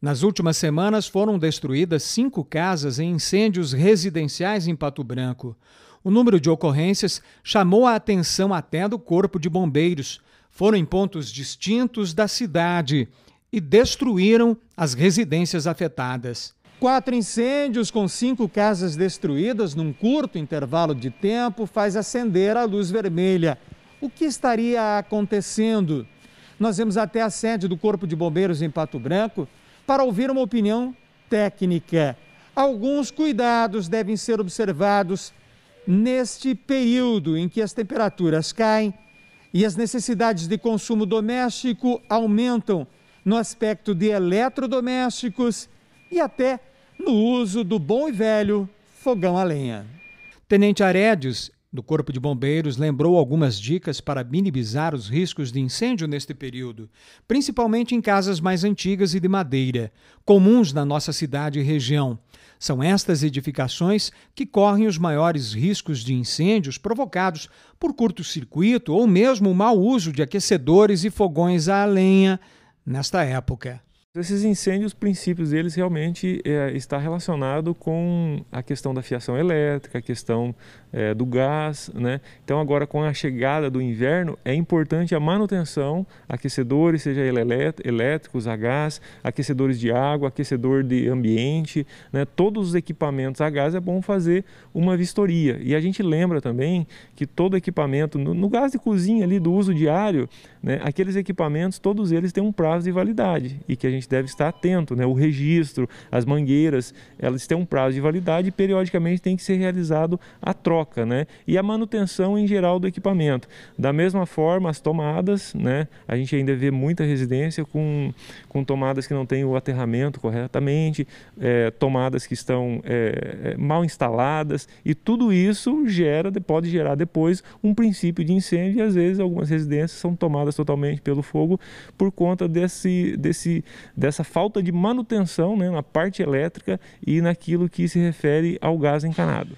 Nas últimas semanas foram destruídas cinco casas em incêndios residenciais em Pato Branco. O número de ocorrências chamou a atenção até do Corpo de Bombeiros. Foram em pontos distintos da cidade e destruíram as residências afetadas. Quatro incêndios com cinco casas destruídas num curto intervalo de tempo faz acender a luz vermelha. O que estaria acontecendo? Nós vemos até a sede do Corpo de Bombeiros em Pato Branco para ouvir uma opinião técnica. Alguns cuidados devem ser observados neste período em que as temperaturas caem e as necessidades de consumo doméstico aumentam no aspecto de eletrodomésticos e até no uso do bom e velho fogão a lenha. Tenente Arédios do Corpo de Bombeiros lembrou algumas dicas para minimizar os riscos de incêndio neste período, principalmente em casas mais antigas e de madeira, comuns na nossa cidade e região. São estas edificações que correm os maiores riscos de incêndios provocados por curto-circuito ou mesmo o mau uso de aquecedores e fogões a lenha nesta época. Então, esses incêndios, os princípios deles realmente é, está relacionado com a questão da fiação elétrica, a questão é, do gás, né? Então agora com a chegada do inverno é importante a manutenção, aquecedores, seja elétricos, a gás, aquecedores de água, aquecedor de ambiente, né? Todos os equipamentos a gás é bom fazer uma vistoria. E a gente lembra também que todo equipamento no, no gás de cozinha ali do uso diário, né? Aqueles equipamentos, todos eles têm um prazo de validade e que a gente gente deve estar atento, né? O registro, as mangueiras, elas têm um prazo de validade e periodicamente tem que ser realizado a troca, né? E a manutenção em geral do equipamento. Da mesma forma, as tomadas, né? A gente ainda vê muita residência com, com tomadas que não têm o aterramento corretamente, é, tomadas que estão é, é mal instaladas e tudo isso gera, pode gerar depois um princípio de incêndio e às vezes algumas residências são tomadas totalmente pelo fogo por conta desse, desse dessa falta de manutenção né, na parte elétrica e naquilo que se refere ao gás encanado.